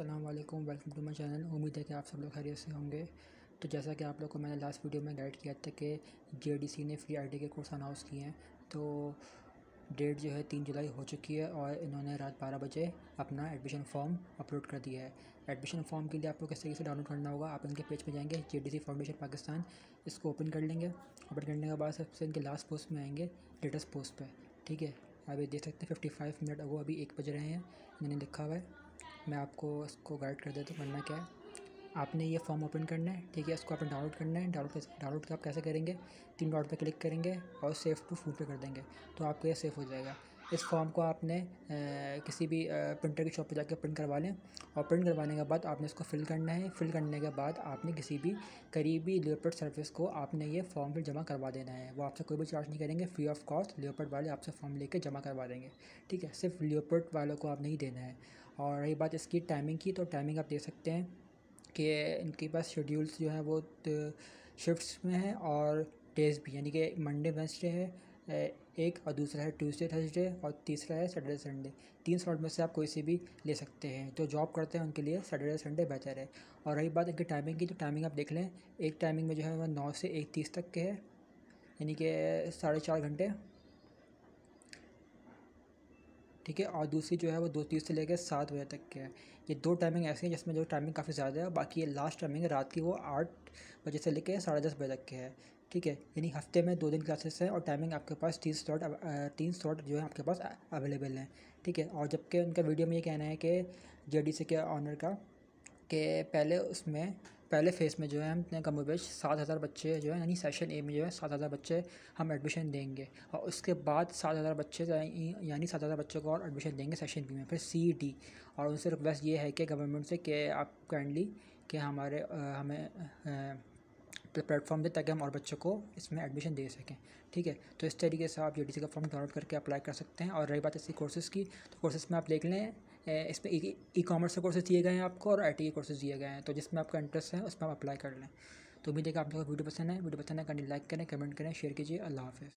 अल्लाम welcome to my channel उम्मीद है कि आप सब लोग खैरियत से होंगे तो जैसा कि आप लोग को मैंने लास्ट वीडियो में गाइड किया था कि सी ने फ्री आईटी के कोर्स अनाउंस किए हैं तो डेट जो है तीन जुलाई हो चुकी है और इन्होंने रात बारह बजे अपना एडमिशन फॉर्म अपलोड कर दिया है एडमिशन फॉर्म के लिए आपको किस तरीके से डाउनलोड करना होगा आप इनके पेज पे जाएंगे J D C foundation Pakistan इसको ओपन कर लेंगे ओपन करने के बाद सबसे इनके लास्ट पोस्ट में आएंगे लेटेस्ट पोस्ट पर ठीक है आप ये देख सकते हैं फिफ्टी फाइव मिनट वो अभी एक बज रहे हैं इन्होंने लिखा हुआ है मैं आपको इसको गाइड कर देता हूँ करना क्या है आपने ये फॉर्म ओपन करना है ठीक है इसको आपने डाउनलोड करना है डाउनलोड डाउनलोड आप कैसे करेंगे तीन डॉट पर क्लिक करेंगे और सेव टू फूड पे कर देंगे तो आपको ये सेफ हो जाएगा इस फॉर्म को आपने आ, किसी भी आ, प्रिंटर की शॉप पर जाकर प्रिंट करवा लें और प्रिंट करवाने के बाद आपने इसको फिल करना है फिल करने के बाद आपने किसी भी करीबी लियोपर्ड सर्विस को आपने ये फॉर्म फिर जमा करवा देना है वो आपसे कोई भी चार्ज नहीं करेंगे फ्री ऑफ कॉस्ट लियोपर्ड वाले आपसे फॉर्म लेकर जमा करवा देंगे ठीक है सिर्फ लियोपर्ड वालों को आपने ही देना है और रही बात इसकी टाइमिंग की तो टाइमिंग आप देख सकते हैं कि इनके पास शेड्यूल्स जो हैं वो शिफ्ट्स तो में हैं और डेज भी यानी कि मंडे वेंसडे है एक और दूसरा है ट्यूसडे थर्सडे और तीसरा है सैटरडे संडे तीन स्लॉट में से आप कोई से भी ले सकते हैं जो जॉब करते हैं उनके लिए सैटरडे संडे बेहतर है और रही बात इनकी टाइमिंग की तो टाइमिंग आप देख लें एक टाइमिंग में जो है वह नौ से एक तीस तक के है यानी कि साढ़े चार घंटे ठीक है और दूसरी जो है वो दो तीस से लेकर सात बजे तक के है ये दो टाइमिंग ऐसी हैं जिसमें जो टाइमिंग काफ़ी ज़्यादा है बाकी ये लास्ट टाइमिंग रात की वो आठ बजे से लेकर साढ़े दस बजे तक के है ठीक है यानी हफ्ते में दो दिन क्लासेस हैं और टाइमिंग आपके पास तीन स्लॉट तीन स्लॉट जो है आपके पास अवेलेबल हैं ठीक है और जबकि उनका वीडियो में ये कहना है कि डी सी के ऑनर का के पहले उसमें पहले फ़ेज़ में जो है हमने कम बेच सात हज़ार बच्चे जो है यानी सेशन ए में जो है सात हज़ार बच्चे हम एडमिशन देंगे और उसके बाद सात हज़ार बच्चे तो यानी सात हज़ार बच्चों को और एडमिशन देंगे सेशन बी में फिर सी डी और उनसे रिक्वेस्ट ये है कि गवर्नमेंट से कि आप काइंडली कि हमारे आ, हमें आ, प्लेटफॉर्म पर ताकि हम और बच्चों को इसमें एडमिशन दे सकें ठीक है तो इस तरीके से आप सी का फॉर्म डाउनलोड करके अप्लाई कर सकते हैं और रही बात इसी कोर्सेज़ की तो कोर्सेज़ में आप देख लें इसमें ई कॉमर्स के कोर्सेज़ दिए गए हैं आपको और आई e के कोर्सेज़ दिए गए हैं तो जिसमें आपका इंटरेस्ट है उसमें आप अप्लाई कर लें तो उम्मीद है कि आप लोगों को वीडियो पसंद है वीडियो पसंद है कहीं लाइक करें कमेंट करें शेयर कीजिए अल्लाह हाफ़